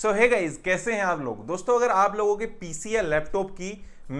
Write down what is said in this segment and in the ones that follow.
सो है गाइज कैसे हैं आप लोग दोस्तों अगर आप लोगों के पीसी या लैपटॉप की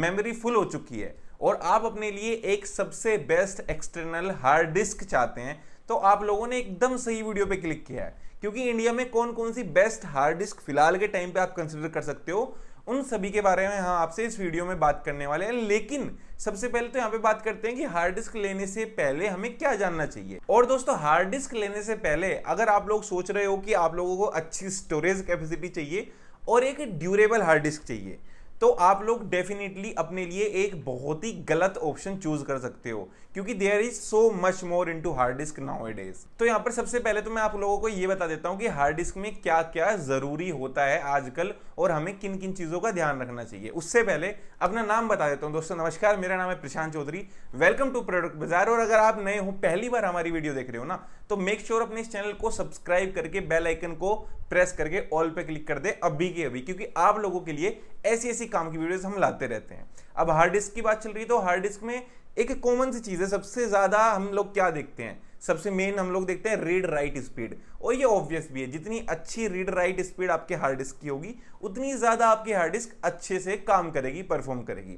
मेमोरी फुल हो चुकी है और आप अपने लिए एक सबसे बेस्ट एक्सटर्नल हार्ड डिस्क चाहते हैं तो आप लोगों ने एकदम सही वीडियो पे क्लिक किया है क्योंकि इंडिया में कौन कौन सी बेस्ट हार्ड डिस्क फिलहाल के टाइम पे आप कंसिडर कर सकते हो उन सभी के बारे में हम आपसे इस वीडियो में बात करने वाले हैं लेकिन सबसे पहले तो यहाँ पे बात करते हैं कि हार्ड डिस्क लेने से पहले हमें क्या जानना चाहिए और दोस्तों हार्ड डिस्क लेने से पहले अगर आप लोग सोच रहे हो कि आप लोगों को अच्छी स्टोरेज कैपेसिटी चाहिए और एक ड्यूरेबल हार्ड डिस्क चाहिए तो आप लोग डेफिनेटली अपने लिए एक बहुत ही गलत ऑप्शन चूज कर सकते हो क्योंकि there is so much more into hard disk nowadays तो यहाँ पर सबसे पहले तो मैं आप लोगों को ये बता देता हूँ कि हार्ड डिस्क में क्या क्या जरूरी होता है आजकल और हमें किन किन चीजों का ध्यान रखना चाहिए उससे पहले अपना नाम बता देता हूँ दोस्तों नमस्कार मेरा नाम है Prashant Chaudhary welcome to product bazaar और अगर आप नए हो पहली बार हमारी वीडियो देख रहे हो ना तो मेक श्योर अपने इस चैनल को सब्सक्राइब करके बेलाइकन को प्रेस करके ऑल पे क्लिक कर दे अभी के अभी क्योंकि आप लोगों के लिए ऐसी ऐसी काम की वीडियोस हम लाते रहते हैं अब हार्ड डिस्क की बात चल रही है तो हार्ड डिस्क में एक कॉमन सी चीज़ है सबसे ज़्यादा हम लोग क्या देखते हैं सबसे मेन हम लोग देखते हैं रीड राइट स्पीड और ये ऑब्वियस भी है जितनी अच्छी रीड राइट स्पीड आपके हार्ड डिस्क की होगी उतनी ज़्यादा आपकी हार्ड डिस्क अच्छे से काम करेगी परफॉर्म करेगी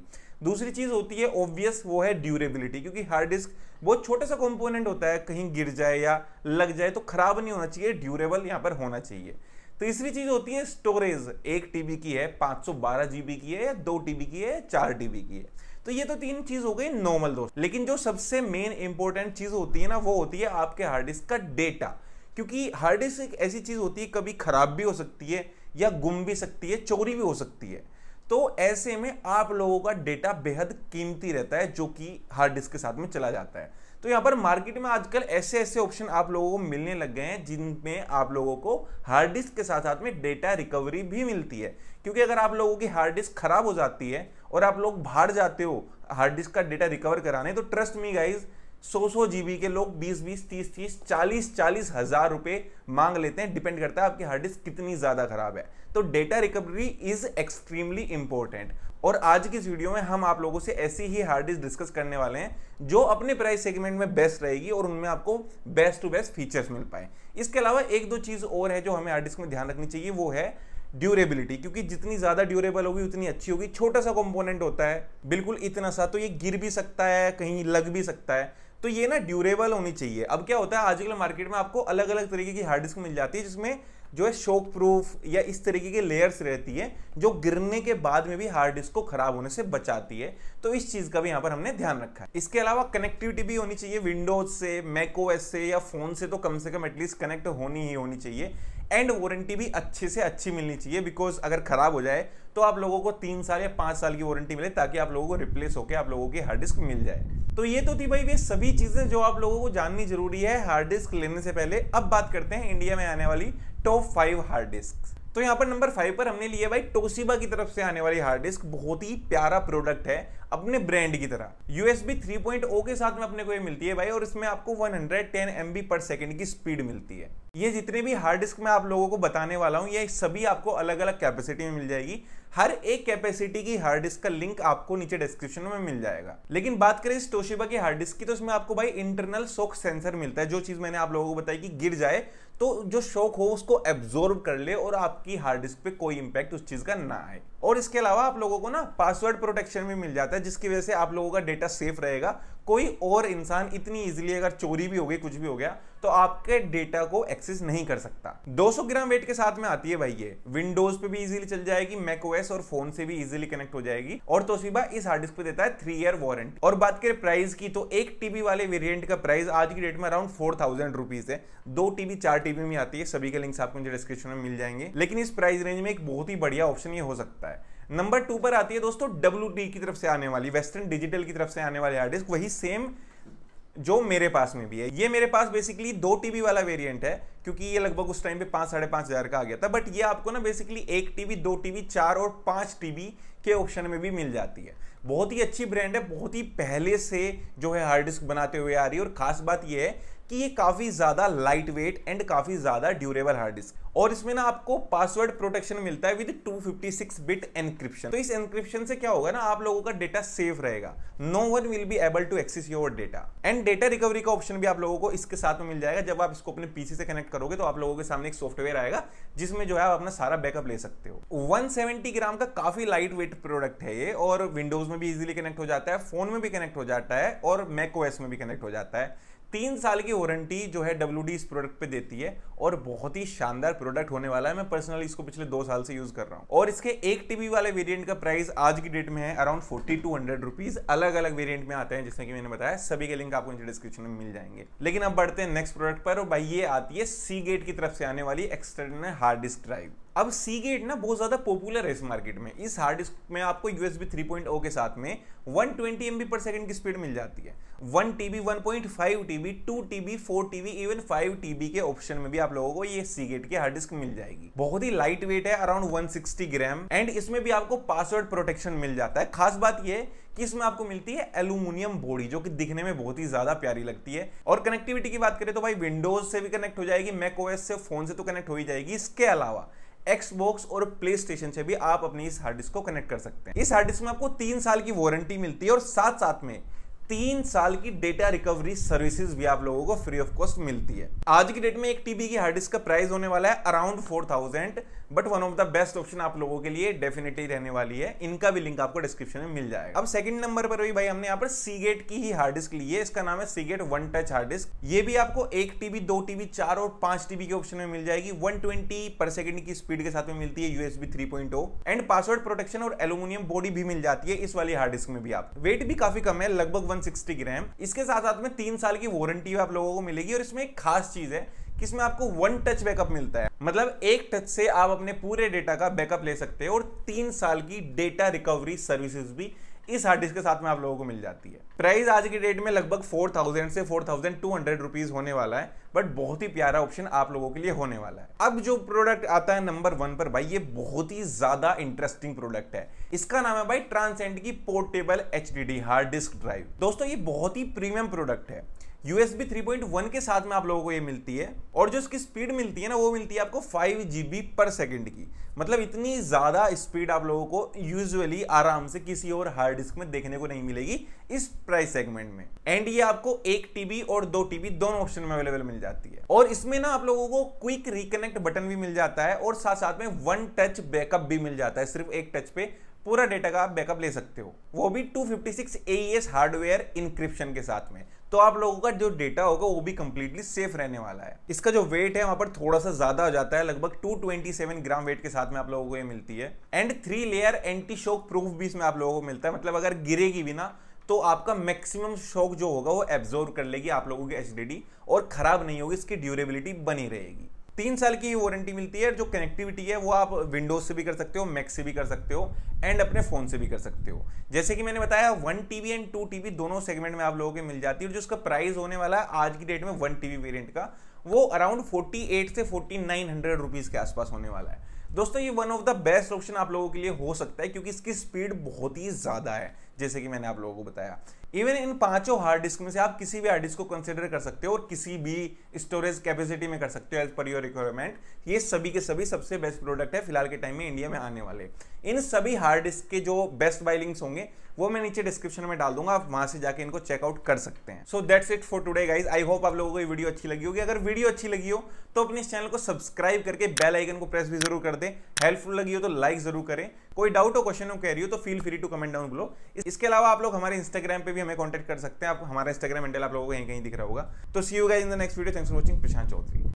दूसरी चीज़ होती है ऑब्वियस वो है ड्यूरेबिलिटी क्योंकि हार्ड डिस्क बहुत छोटा सा कंपोनेंट होता है कहीं गिर जाए या लग जाए तो खराब नहीं होना चाहिए ड्यूरेबल यहाँ पर होना चाहिए तीसरी चीज होती है स्टोरेज एक टीबी की है सौ बारह जीबी की है या दो टीबी की है चार टीबी की है तो ये तो तीन चीज हो गई नॉर्मल दोस्त लेकिन जो सबसे मेन इंपॉर्टेंट चीज होती है ना वो होती है आपके हार्ड डिस्क का डेटा क्योंकि हार्ड डिस्क एक ऐसी चीज होती है कभी खराब भी हो सकती है या गुम भी सकती है चोरी भी हो सकती है तो ऐसे में आप लोगों का डेटा बेहद कीमती रहता है जो कि हार्ड डिस्क के साथ में चला जाता है तो यहाँ पर मार्केट में आजकल ऐसे ऐसे ऑप्शन आप लोगों को मिलने लग गए हैं जिनमें आप लोगों को हार्ड डिस्क के साथ साथ में डेटा रिकवरी भी मिलती है क्योंकि अगर आप लोगों की हार्ड डिस्क खराब हो जाती है और आप लोग बाहर जाते हो हार्ड डिस्क का डेटा रिकवर कराने तो ट्रस्ट मी गाइज सौ सौ जीबी के लोग बीस बीस तीस तीस चालीस चालीस हजार रुपए मांग लेते हैं डिपेंड करता है आपकी हार्ड डिस्क कितनी ज्यादा खराब है तो data recovery is extremely important और आज की इस वीडियो में हम आप लोगों से ऐसी ही हार्ड डिस्क डिस्कस करने वाले हैं जो अपने प्राइस सेगमेंट में बेस्ट रहेगी और उनमें आपको बेस्ट टू बेस्ट फीचर्स मिल पाए इसके अलावा एक दो चीज और है जो हमें हार्ड डिस्क में ध्यान रखनी चाहिए वो है ड्यूरेबिलिटी क्योंकि जितनी ज़्यादा ड्यूरेबल होगी उतनी अच्छी होगी छोटा सा कंपोनेंट होता है बिल्कुल इतना सा तो ये गिर भी सकता है कहीं लग भी सकता है तो ये ना ड्यूरेबल होनी चाहिए अब क्या होता है आजकल मार्केट में आपको अलग अलग तरीके की हार्ड डिस्क मिल जाती है जिसमें जो है शॉक प्रूफ या इस तरीके के लेयर्स रहती है जो गिरने के बाद में भी हार्ड डिस्क को खराब होने से बचाती है तो इस चीज़ का भी यहाँ पर हमने ध्यान रखा है इसके अलावा कनेक्टिविटी भी होनी चाहिए विंडोज से मैको एस से या फ़ोन से तो कम से कम एटलीस्ट कनेक्ट होनी ही होनी चाहिए एंड वारंटी भी अच्छे से अच्छी मिलनी चाहिए बिकॉज अगर खराब हो जाए तो आप लोगों को तीन साल या पांच साल की वारंटी मिले ताकि आप लोगों को रिप्लेस होकर आप लोगों की हार्ड डिस्क मिल जाए तो ये तो थी भाई ये सभी चीज़ें जो आप लोगों को जाननी जरूरी है हार्ड डिस्क लेने से पहले अब बात करते हैं इंडिया में आने वाली टॉप फाइव हार्ड डिस्क तो यहाँ पर नंबर फाइव पर हमने लिए भाई टोसीबा की तरफ से आने वाली हार्ड डिस्क बहुत ही प्यारा प्रोडक्ट है अपने ब्रांड की तरह यूएसबी 3.0 के साथ में अपने को ये मिलती है भाई और इसमें आपको 110 टेन पर सेकेंड की स्पीड मिलती है ये जितने भी हार्ड डिस्क मैं आप लोगों को बताने वाला हूँ ये सभी आपको अलग अलग कैपेसिटी में मिल जाएगी हर एक कैपेसिटी की हार्ड डिस्क का लिंक आपको नीचे डिस्क्रिप्शन में मिल जाएगा लेकिन बात करें इस टोशिबा की हार्ड डिस्क की तो इसमें आपको भाई इंटरनल शोक सेंसर मिलता है जो चीज़ मैंने आप लोगों को बताई कि गिर जाए तो जो शॉक हो उसको एब्जॉर्ब कर ले और आपकी हार्ड डिस्क पे कोई इंपैक्ट उस चीज़ का ना आए और इसके अलावा आप लोगों को ना पासवर्ड प्रोटेक्शन भी मिल जाता है जिसकी वजह से आप लोगों का डेटा सेफ रहेगा कोई और इंसान इतनी इजीली अगर चोरी भी हो गई कुछ भी हो गया तो आपके डेटा को एक्सेस नहीं कर सकता 200 ग्राम वेट के साथ में आती है भाई ये विंडोज पे भी इजीली चल जाएगी मैक ओएस और फोन से भी इजीली कनेक्ट हो जाएगी और तोशिबा इस हार्ड डिस्क पे देता है थ्री ईयर वारंट और बात करें प्राइस की तो एक टीबी वाले वेरियंट का प्राइस आज की डेट में अराउंड फोर थाउजेंड रुपीज है दो टीबी चार टीबी में आती है सभी के लिंक्स आपको मुझे डिस्क्रिप्शन में मिल जाएंगे लेकिन इस प्राइस रेंज में एक बहुत ही बढ़िया ऑप्शन ये हो सकता है नंबर टू पर आती है दोस्तों डब्ल्यू की तरफ से आने वाली वेस्टर्न डिजिटल की तरफ से आने वाली हार्ड डिस्क वही सेम जो मेरे पास में भी है ये मेरे पास बेसिकली दो टीबी वाला वेरिएंट है क्योंकि ये लगभग उस टाइम पे पांच साढ़े पांच हज़ार का आ गया था बट ये आपको ना बेसिकली एक टीबी दो टीबी चार और पांच टीबी के ऑप्शन में भी मिल जाती है बहुत ही अच्छी ब्रांड है बहुत ही पहले से जो है हार्ड डिस्क बनाते हुए आ रही है और खास बात यह है कि ये काफ़ी ज़्यादा लाइट वेट एंड काफ़ी ज़्यादा ड्यूरेबल हार्ड डिस्क और इसमें ना आपको पासवर्ड प्रोटेक्शन मिलता है विद 256 बिट एनक्रिप्शन तो इस एनक्रिप्शन से क्या होगा ना आप लोगों का डेटा सेफ रहेगा no one will be able to access your data and data recovery का ऑप्शन भी आप लोगों को इसके साथ में मिल जाएगा जब आप इसको अपने पीसी से कनेक्ट करोगे तो आप लोगों के सामने एक सॉफ्टवेयर आएगा जिसमें जो है आप अपना सारा बैकअप ले सकते हो वन ग्राम का काफ़ी लाइट वेट प्रोडक्ट है ये और विंडोज में भी इजिली कनेक्ट हो जाता है फोन में भी कनेक्ट हो जाता है और मैको में भी कनेक्ट हो जाता है तीन साल की वारंटी जो है डब्ल्यू इस प्रोडक्ट पे देती है और बहुत ही शानदार प्रोडक्ट होने वाला है मैं पर्सनली इसको पिछले दो साल से यूज कर रहा हूँ और इसके एक टीबी वाले वेरिएंट का प्राइस आज की डेट में है around forty two hundred rupees अलग अलग वेरिएंट में आते हैं जैसे कि मैंने बताया सभी के लिंक आपको नीचे डिस्क्रिप्शन में मिल जाएंगे लेकिन अब बढ़ते हैं नेक्स्ट प्रोडक्ट पर और भाई ये आती है सी गेट की तरफ से आने वाली एक्सटर्नल हार्ड डिस्क ड्राइव अब सी गेट ना बहुत ज़्यादा पॉपुलर है इस मार्केट में इस हार्ड डिस्क में आपको U S B three point O के साथ में one twenty M B per second की स्पीड मिल जाती है one T B one point five T B two T B four T B even five T B के option में भी आप लोगों को ये सी गेट की हार्ड डिस्क मिल जाएगी बहुत ही लाइट वेट है around one sixty gram and इसमें भी आपको पासवर्ड प्रोटेक्शन मिल जाता है खास बात यह कि इसमें आपको मिलती है एलुमिनियम बॉडी जो कि दिखने में बहुत ही ज्यादा प्यारी लगती है और कनेक्टिविटी की बात करें तो भाई विंडोज से भी कनेक्ट हो जाएगी मैक ओएस से फोन से तो कनेक्ट हो ही जाएगी इसके अलावा एक्स बॉक्स और प्ले स्टेशन से भी आप अपनी इस हार्ड डिस्क को कनेक्ट कर सकते हैं इस हार्ड डिस्क में आपको तीन साल की वारंटी मिलती है और साथ साथ में तीन साल की डेटा रिकवरी सर्विसेज भी आप लोगों को फ्री ऑफ कॉस्ट मिलती है आज की डेट में एक टीबी की हार्ड डिस्क का प्राइस होने वाला है around four thousand but one of the best option आप लोगों के लिए डेफिनेटली रहने वाली है इनका भी लिंक आपको डिस्क्रिप्शन में मिल जाएगा अब सेकंड नंबर पर भी भाई हमने यहाँ पर सीगेट की ही हार्ड डिस्क ली है इसका नाम है Seagate one touch hard disk ये भी आपको एक टीबी दो टीबी चार और पांच टीबी के ऑप्शन में मिल जाएगी वन पर सेकेंड की स्पीड के साथ में मिलती है USB three and password protection और एल्यूमिनियम बॉडी भी मिल जाती है इस वाली हार्ड डिस्क में भी आप वेट भी काफी कम है लगभग वन ग्राम इसके साथ साथ में तीन साल की वारंटी भी आप लोगों को मिलेगी और इसमें एक खास चीज है इसमें आपको वन टच बैकअप मिलता है मतलब एक टच से आप अपने पूरे डेटा का बैकअप ले सकते हैं और तीन साल की डेटा रिकवरी सर्विसेज भी इस हार्ड डिस्क के साथ में आप लोगों को मिल जाती है प्राइस आज की डेट में लगभग 4000 से 4200 रुपीस होने वाला है बट बहुत ही प्यारा ऑप्शन आप लोगों के लिए होने वाला है अब जो प्रोडक्ट आता है नंबर वन पर भाई ये बहुत ही ज्यादा इंटरेस्टिंग प्रोडक्ट है इसका नाम है भाई ट्रांसेंड की portable H hard disk drive दोस्तों ये बहुत ही प्रीमियम प्रोडक्ट है USB 3.1 के साथ में आप लोगों को ये मिलती है और जो इसकी स्पीड मिलती है ना वो मिलती है आपको 5 जीबी पर सेकंड की मतलब इतनी ज़्यादा स्पीड आप लोगों को यूजुअली आराम से किसी और हार्ड डिस्क में देखने को नहीं मिलेगी इस प्राइस सेगमेंट में एंड ये आपको एक टीबी और दो टीबी दोनों ऑप्शन में अवेलेबल मिल जाती है और इसमें ना आप लोगों को क्विक रिकनेक्ट बटन भी मिल जाता है और साथ साथ में वन टच बैकअप भी मिल जाता है सिर्फ एक टच पे पूरा डेटा का आप बैकअप ले सकते हो वो भी 256 AES हार्डवेयर इंक्रिप्शन के साथ में तो आप लोगों का जो डेटा होगा वो भी कंप्लीटली सेफ रहने वाला है इसका जो वेट है वहां पर थोड़ा सा ज्यादा हो जाता है लगभग 227 ग्राम वेट के साथ में आप लोगों को ये मिलती है and three layer anti shock proof भी इसमें आप लोगों को मिलता है मतलब अगर गिरेगी भी ना तो आपका मैक्सिमम शॉक जो होगा वो एब्जॉर्व कर लेगी आप लोगों की एच और खराब नहीं होगी इसकी ड्यूरेबिलिटी बनी रहेगी तीन साल की वारंटी मिलती है जो कनेक्टिविटी है वो आप विंडोज से भी कर सकते हो मैक से भी कर सकते हो एंड अपने फ़ोन से भी कर सकते हो जैसे कि मैंने बताया one TB and two TB दोनों सेगमेंट में आप लोगों के मिल जाती है जो उसका प्राइस होने वाला है आज की डेट में वन टीवी वेरियंट का वो अराउंड 48 से 4900 रुपीस के आसपास होने वाला है दोस्तों ये one of the best option आप लोगों के लिए हो सकता है क्योंकि इसकी स्पीड बहुत ही ज़्यादा है जैसे कि मैंने आप लोगों को बताया इवन इन पांचों हार्ड डिस्क में से आप किसी भी हार्ड डिस्क को कंसिडर कर सकते हो और किसी भी स्टोरेज कैपेसिटी में कर सकते हो एज पर योर रिक्वायरमेंट ये सभी के सभी सबसे बेस्ट प्रोडक्ट है फिलहाल के टाइम में इंडिया में आने वाले इन सभी हार्ड डिस्क के जो बेस्ट बाई लिंक्स होंगे वो मैं नीचे डिस्क्रिप्शन में डाल दूंगा आप वहां से जाके इनको चेकआउट कर सकते हैं so that's it for today guys I hope आप लोगों को ये वीडियो अच्छी लगी होगी अगर वीडियो अच्छी लगी हो तो अपने इस चैनल को सब्सक्राइब करके बेल आइकन को प्रेस भी जरूर कर दें हेल्पफुल लगी हो तो लाइक जरूर करें कोई डाउट हो क्वेश्चन हो रही हो तो feel free to comment down below इसके अलावा आप लोग हमारे इंस्टाग्राम पे भी हमें कॉन्टेक्ट कर सकते हैं आप हमारा इंस्टाग्राम हैंडल आप लोगों को कहीं कहीं दिख रहा होगा तो see you guys in the next video thanks for watching Prashant Chaudhary